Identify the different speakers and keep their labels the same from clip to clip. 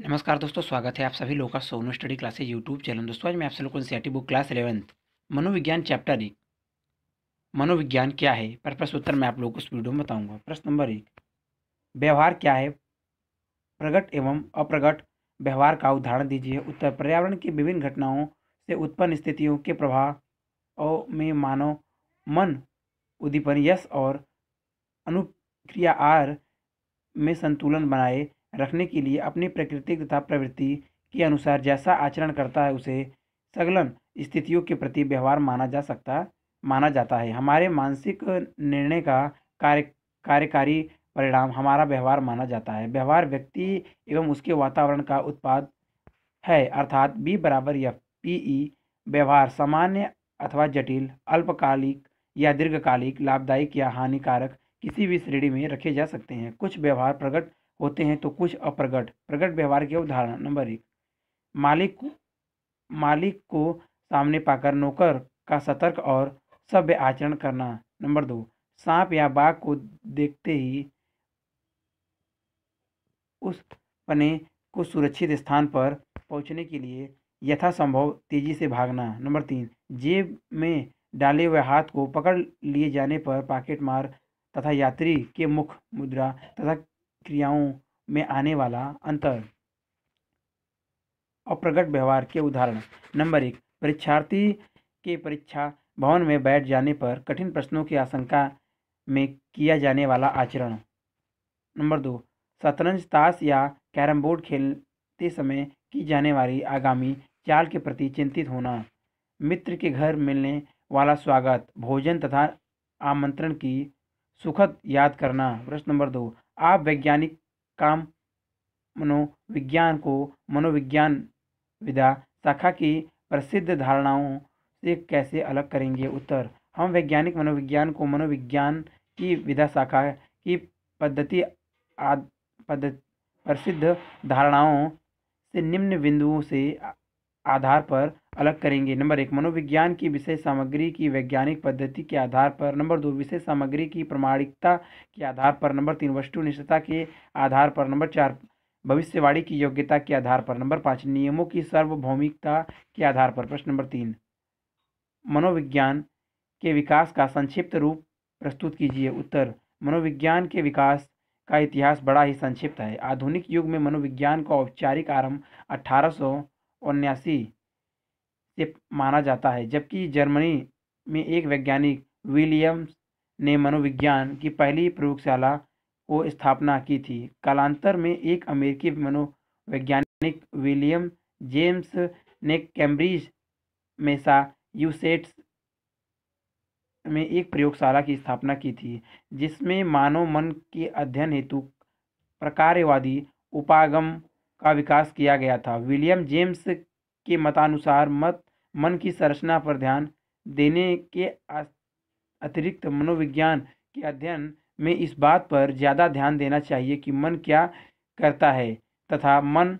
Speaker 1: नमस्कार दोस्तों स्वागत है आप सभी लोगों का Sonu study classes YouTube channel दोस्तों आज मैं आप सभी को एनसीईआरटी बुक क्लास इलेवंथ मनोविज्ञान चैप्टर एक मनोविज्ञान क्या है पर प्रश्न उत्तर मैं आप लोगों को इस वीडियो में बताऊंगा प्रश्न नंबर एक व्यवहार क्या है प्रगट एवं अप्रगट व्यवहार का उदाहरण दीजिए उत्तर पर्यावरण की विभिन्न घटनाओं से उत्पन्न स्थितियों के प्रभाव में मानव मन उद्दीपन यश और अनुक्रिया आर में संतुलन बनाए रखने के लिए अपनी प्रकृति तथा प्रवृत्ति के अनुसार जैसा आचरण करता है उसे सगलन स्थितियों के प्रति व्यवहार माना जा सकता माना जाता है हमारे मानसिक निर्णय का कार्य कार्यकारी परिणाम हमारा व्यवहार माना जाता है व्यवहार व्यक्ति एवं उसके वातावरण का उत्पाद है अर्थात बी बराबर या पी ई व्यवहार सामान्य अथवा जटिल अल्पकालिक या दीर्घकालिक लाभदायक या हानिकारक किसी भी श्रेणी में रखे जा सकते हैं कुछ व्यवहार प्रकट होते हैं तो कुछ अप्रगट प्रगट व्यवहार के उदाहरण नंबर एक मालिक मालिक को सामने पाकर नौकर का सतर्क और सभ्य आचरण करना नंबर दो सांप या बाघ को देखते ही उस पने को सुरक्षित स्थान पर पहुंचने के लिए यथासंभव तेजी से भागना नंबर तीन जेब में डाले हुए हाथ को पकड़ लिए जाने पर पॉकेट मार तथा यात्री के मुख मुद्रा तथा क्रियाओं में आने वाला अंतर और प्रकट व्यवहार के उदाहरण नंबर एक परीक्षार्थी के परीक्षा भवन में बैठ जाने पर कठिन प्रश्नों की आशंका में किया जाने वाला आचरण नंबर दो शतरंज ताश या कैरम बोर्ड खेलते समय की जाने वाली आगामी चाल के प्रति चिंतित होना मित्र के घर मिलने वाला स्वागत भोजन तथा आमंत्रण की सुखद याद करना प्रश्न नंबर दो आप वैज्ञानिक काम मनोविज्ञान को मनोविज्ञान विधा शाखा की प्रसिद्ध धारणाओं से कैसे अलग करेंगे उत्तर हम वैज्ञानिक मनोविज्ञान को मनोविज्ञान की विधा शाखा की पद्धति आद पद्धति प्रसिद्ध धारणाओं से निम्न बिंदुओं से आधार पर अलग करेंगे नंबर एक मनोविज्ञान की विषय सामग्री की वैज्ञानिक पद्धति के आधार पर नंबर दो विषय सामग्री की प्रमाणिकता के आधार पर नंबर तीन वस्तुनिष्ठता के आधार पर नंबर चार भविष्यवाणी की योग्यता के आधार पर नंबर पाँच नियमों की सार्वभौमिकता के आधार पर प्रश्न नंबर तीन मनोविज्ञान के विकास का संक्षिप्त रूप प्रस्तुत कीजिए उत्तर मनोविज्ञान के विकास का इतिहास बड़ा ही संक्षिप्त है आधुनिक युग में मनोविज्ञान का औपचारिक आरंभ अठारह उन्यासी से माना जाता है जबकि जर्मनी में एक वैज्ञानिक विलियम्स ने मनोविज्ञान की पहली प्रयोगशाला को स्थापना की थी कालांतर में एक अमेरिकी मनोवैज्ञानिक विलियम जेम्स ने कैम्ब्रिज मेसा यूसेट्स में एक प्रयोगशाला की स्थापना की थी जिसमें मानव मन के अध्ययन हेतु प्रकार्यवादी उपागम का विकास किया गया था विलियम जेम्स के मतानुसार मत मन की संरचना पर ध्यान देने के अतिरिक्त मनोविज्ञान के अध्ययन में इस बात पर ज़्यादा ध्यान देना चाहिए कि मन क्या करता है तथा मन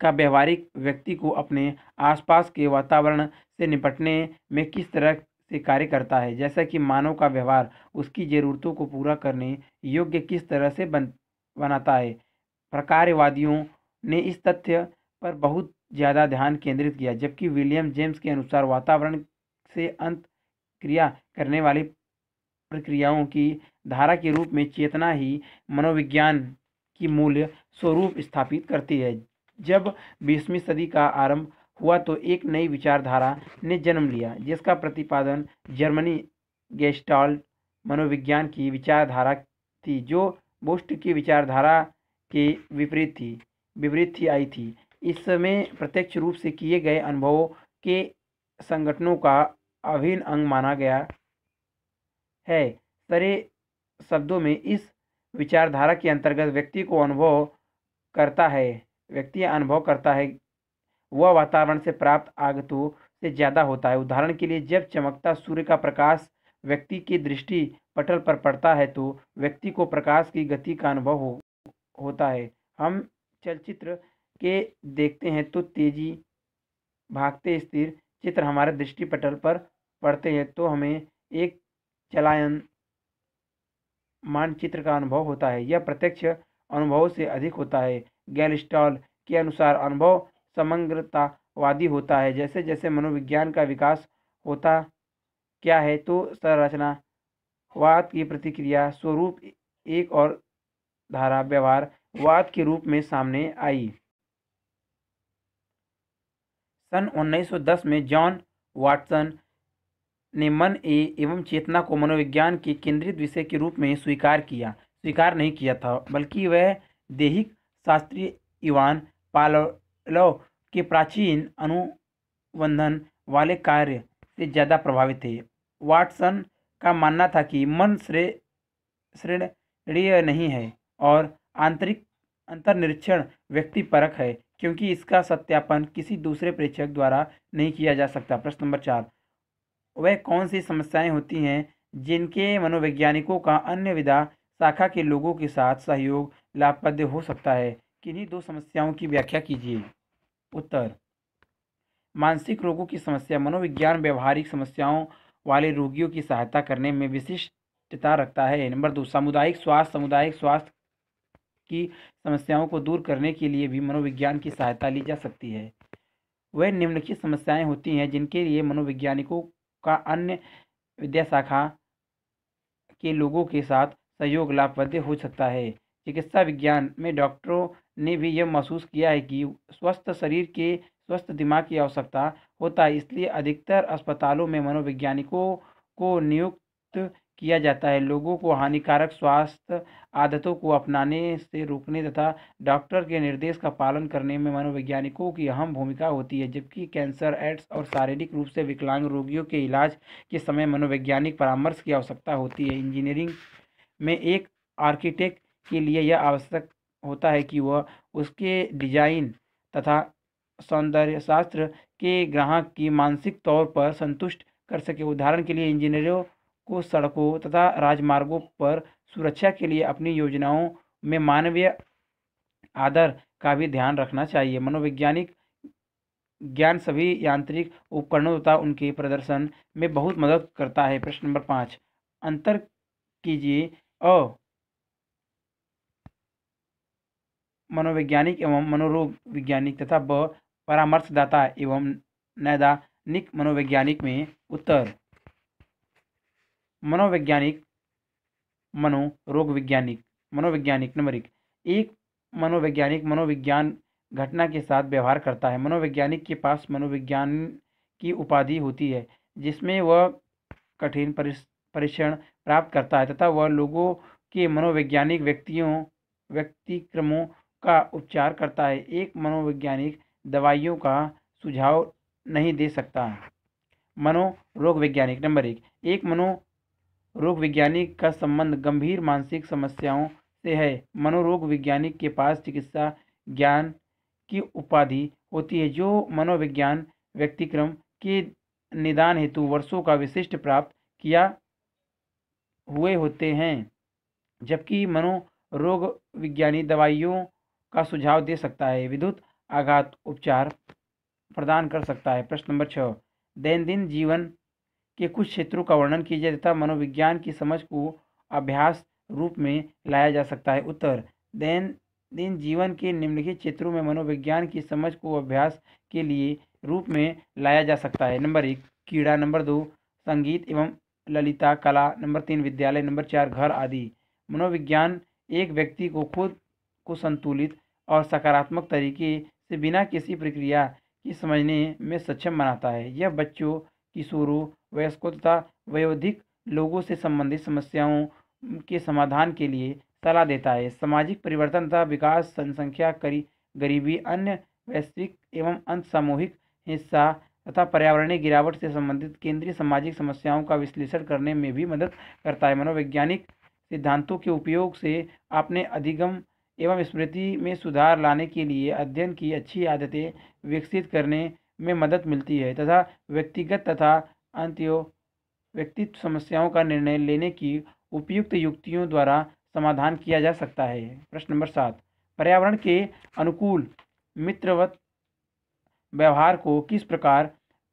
Speaker 1: का व्यवहारिक व्यक्ति को अपने आसपास के वातावरण से निपटने में किस तरह से कार्य करता है जैसा कि मानव का व्यवहार उसकी ज़रूरतों को पूरा करने योग्य किस तरह से बन बनाता है प्रकार्यवादियों ने इस तथ्य पर बहुत ज़्यादा ध्यान केंद्रित किया जबकि विलियम जेम्स के अनुसार वातावरण से अंत क्रिया करने वाली प्रक्रियाओं की धारा के रूप में चेतना ही मनोविज्ञान की मूल्य स्वरूप स्थापित करती है जब बीसवीं सदी का आरंभ हुआ तो एक नई विचारधारा ने जन्म लिया जिसका प्रतिपादन जर्मनी गेस्टॉल मनोविज्ञान की विचारधारा थी जो बुस्ट की विचारधारा के विपरीत थी विवृत्ति आई थी इस समय प्रत्यक्ष रूप से किए गए अनुभवों के संगठनों का अभिन्न अंग माना गया है सरे शब्दों में इस विचारधारा के अंतर्गत व्यक्ति को अनुभव करता है व्यक्ति अनुभव करता है वह वातावरण से प्राप्त आगतों से ज़्यादा होता है उदाहरण के लिए जब चमकता सूर्य का प्रकाश व्यक्ति की दृष्टि पटल पर पड़ता है तो व्यक्ति को प्रकाश की गति का अनुभव हो, होता है हम चलचित्र के देखते हैं तो तेजी भागते स्थिर चित्र हमारे दृष्टि पटल पर पड़ते हैं तो हमें एक चलायन मानचित्र का अनुभव होता है यह प्रत्यक्ष अनुभव से अधिक होता है गैलस्टॉल के अनुसार अनुभव समग्रतावादी होता है जैसे जैसे मनोविज्ञान का विकास होता क्या है तो संरचनावाद की प्रतिक्रिया स्वरूप एक और धारा व्यवहार वाद के रूप में सामने आई सन 1910 में जॉन वाटसन ने मन ए एवं चेतना को मनोविज्ञान के केंद्रित विषय के रूप में स्वीकार किया स्वीकार नहीं किया था बल्कि वह देहिक शास्त्रीय इवान पालो के प्राचीन अनुबंधन वाले कार्य से ज़्यादा प्रभावित थे वाटसन का मानना था कि मन श्रेय श्रेणीय नहीं है और आंतरिक अंतर्निरीक्षण व्यक्तिपरक है क्योंकि इसका सत्यापन किसी दूसरे प्रेक्षक द्वारा नहीं किया जा सकता प्रश्न नंबर चार वह कौन सी समस्याएं होती हैं जिनके मनोवैज्ञानिकों का अन्य विधा शाखा के लोगों के साथ सहयोग लाभप्रद हो सकता है किन्हीं दो समस्याओं की व्याख्या कीजिए उत्तर मानसिक रोगों की समस्या मनोविज्ञान व्यवहारिक समस्याओं वाले रोगियों की सहायता करने में विशिष्टता रखता है नंबर दो सामुदायिक स्वास्थ्य सामुदायिक स्वास्थ्य की समस्याओं को दूर करने के लिए भी मनोविज्ञान की सहायता ली जा सकती है वह निम्नलिखित समस्याएं होती हैं जिनके लिए मनोवैज्ञानिकों का अन्य विद्या शाखा के लोगों के साथ सहयोग लाभप्रद हो सकता है चिकित्सा विज्ञान में डॉक्टरों ने भी यह महसूस किया है कि स्वस्थ शरीर के स्वस्थ दिमाग की आवश्यकता होता है इसलिए अधिकतर अस्पतालों में मनोवैज्ञानिकों को नियुक्त किया जाता है लोगों को हानिकारक स्वास्थ्य आदतों को अपनाने से रोकने तथा डॉक्टर के निर्देश का पालन करने में मनोवैज्ञानिकों की अहम भूमिका होती है जबकि कैंसर एड्स और शारीरिक रूप से विकलांग रोगियों के इलाज के समय मनोवैज्ञानिक परामर्श की आवश्यकता होती है इंजीनियरिंग में एक आर्किटेक्ट के लिए यह आवश्यक होता है कि वह उसके डिजाइन तथा सौंदर्य शास्त्र के ग्राहक की मानसिक तौर पर संतुष्ट कर सके उदाहरण के लिए इंजीनियरों को सड़कों तथा राजमार्गों पर सुरक्षा के लिए अपनी योजनाओं में मानवीय आदर का भी ध्यान रखना चाहिए मनोवैज्ञानिक ज्ञान सभी यांत्रिक उपकरणों तथा उनके प्रदर्शन में बहुत मदद करता है प्रश्न नंबर पाँच अंतर कीजिए अ मनोवैज्ञानिक एवं मनोरोग वैज्ञानिक तथा ब परामर्शदाता एवं नैदानिक मनोवैज्ञानिक में उत्तर मनोवैज्ञानिक मनो रोग वैज्ञानिक मनोवैज्ञानिक नंबर एक एक मनोवैज्ञानिक मनोविज्ञान घटना के साथ व्यवहार करता है मनोवैज्ञानिक के पास मनोविज्ञान की उपाधि होती है जिसमें वह कठिन परीक्षण प्राप्त करता है तथा वह लोगों के मनोवैज्ञानिक व्यक्तियों व्यक्तिक्रमों का उपचार करता है एक मनोवैज्ञानिक दवाइयों का सुझाव नहीं दे सकता मनोरोग वैज्ञानिक नंबर एक एक मनो रोग विज्ञानी का संबंध गंभीर मानसिक समस्याओं से है मनोरोग वैज्ञानिक के पास चिकित्सा ज्ञान की उपाधि होती है जो मनोविज्ञान व्यक्तिक्रम के निदान हेतु वर्षों का विशिष्ट प्राप्त किया हुए होते हैं जबकि मनोरोग विज्ञानी दवाइयों का सुझाव दे सकता है विद्युत आघात उपचार प्रदान कर सकता है प्रश्न नंबर छः दैनंदिन जीवन के कुछ क्षेत्रों का वर्णन कीजिए तथा मनोविज्ञान की समझ को अभ्यास रूप में लाया जा सकता है उत्तर दैन दिन जीवन के निम्नलिखित क्षेत्रों में मनोविज्ञान की समझ को अभ्यास के लिए रूप में लाया जा सकता है नंबर एक कीड़ा नंबर दो संगीत एवं ललिता कला नंबर तीन विद्यालय नंबर चार घर आदि मनोविज्ञान एक व्यक्ति को खुद को संतुलित और सकारात्मक तरीके से बिना किसी प्रक्रिया की समझने में सक्षम बनाता है यह बच्चों किशोरों वयस्कों तथा वयोधिक लोगों से संबंधित समस्याओं के समाधान के लिए सलाह देता है सामाजिक परिवर्तन तथा विकास जनसंख्या करी गरीबी अन्य वैश्विक एवं अंत सामूहिक हिस्सा तथा पर्यावरणीय गिरावट से संबंधित केंद्रीय सामाजिक समस्याओं का विश्लेषण करने में भी मदद करता है मनोवैज्ञानिक सिद्धांतों के उपयोग से अपने अधिगम एवं स्मृति में सुधार लाने के लिए अध्ययन की अच्छी आदतें विकसित करने में मदद मिलती है तथा व्यक्तिगत तथा अंत्यो व्यक्तित्व समस्याओं का निर्णय लेने की उपयुक्त युक्तियों द्वारा समाधान किया जा सकता है प्रश्न नंबर सात पर्यावरण के अनुकूल मित्रवत व्यवहार को किस प्रकार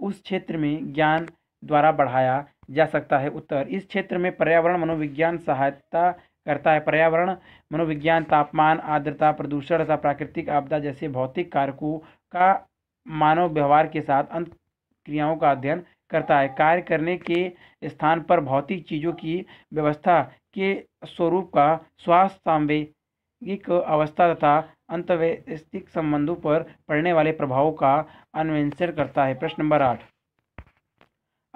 Speaker 1: उस क्षेत्र में ज्ञान द्वारा बढ़ाया जा सकता है उत्तर इस क्षेत्र में पर्यावरण मनोविज्ञान सहायता करता है पर्यावरण मनोविज्ञान तापमान आर्द्रता प्रदूषण तथा प्राकृतिक आपदा जैसे भौतिक कारकों का मानव व्यवहार के साथ अंत क्रियाओं का अध्ययन करता है कार्य करने के स्थान पर भौतिक चीज़ों की व्यवस्था के स्वरूप का स्वास्थ्य सांवेगिक अवस्था तथा अंतवैस्तिक संबंधों पर पड़ने वाले प्रभावों का अन्वेषण करता है प्रश्न नंबर आठ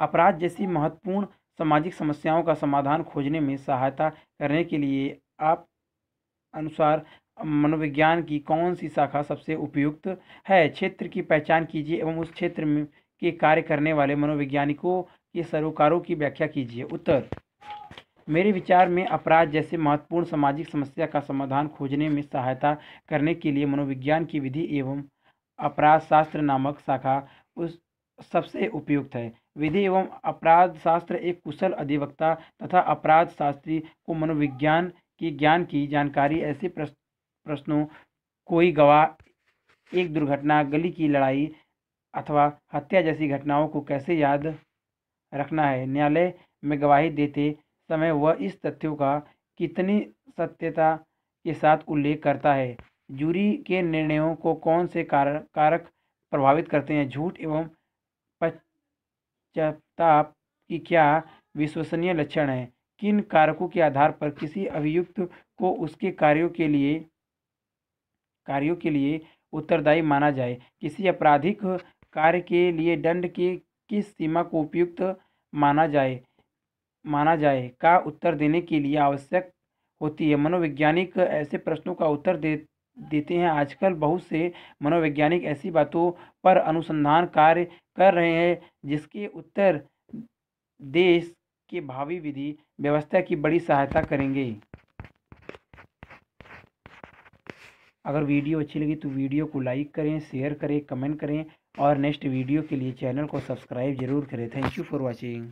Speaker 1: अपराध जैसी महत्वपूर्ण सामाजिक समस्याओं का समाधान खोजने में सहायता करने के लिए आप अनुसार मनोविज्ञान की कौन सी शाखा सबसे उपयुक्त है क्षेत्र की पहचान कीजिए एवं उस क्षेत्र में के कार्य करने वाले मनोवैज्ञानिकों के सरोकारों की व्याख्या कीजिए उत्तर मेरे विचार में अपराध जैसे महत्वपूर्ण सामाजिक समस्या का समाधान खोजने में सहायता करने के लिए मनोविज्ञान की विधि एवं अपराध शास्त्र नामक शाखा उस सबसे उपयुक्त है विधि एवं अपराध शास्त्र एक कुशल अधिवक्ता तथा अपराध शास्त्री को मनोविज्ञान की ज्ञान की जानकारी ऐसे प्रश्नों कोई गवाह एक दुर्घटना गली की लड़ाई अथवा हत्या जैसी घटनाओं को कैसे याद रखना है न्यायालय में गवाही देते समय वह इस तथ्यों का कितनी सत्यता के साथ उल्लेख करता है जूरी के निर्णयों को कौन से कार कारक प्रभावित करते हैं झूठ एवं पश्चाताप की क्या विश्वसनीय लक्षण है किन कारकों के आधार पर किसी अभियुक्त को उसके कार्यों के लिए कार्यों के लिए उत्तरदायी माना जाए किसी आपराधिक कार्य के लिए दंड की किस सीमा को उपयुक्त माना जाए माना जाए का उत्तर देने के लिए आवश्यक होती है मनोवैज्ञानिक ऐसे प्रश्नों का उत्तर दे देते हैं आजकल बहुत से मनोवैज्ञानिक ऐसी बातों पर अनुसंधान कार्य कर रहे हैं जिसके उत्तर देश के भावी विधि व्यवस्था की बड़ी सहायता करेंगे अगर वीडियो अच्छी लगी तो वीडियो को लाइक करें शेयर करें कमेंट करें और नेक्स्ट वीडियो के लिए चैनल को सब्सक्राइब जरूर करें थैंक यू फॉर वॉचिंग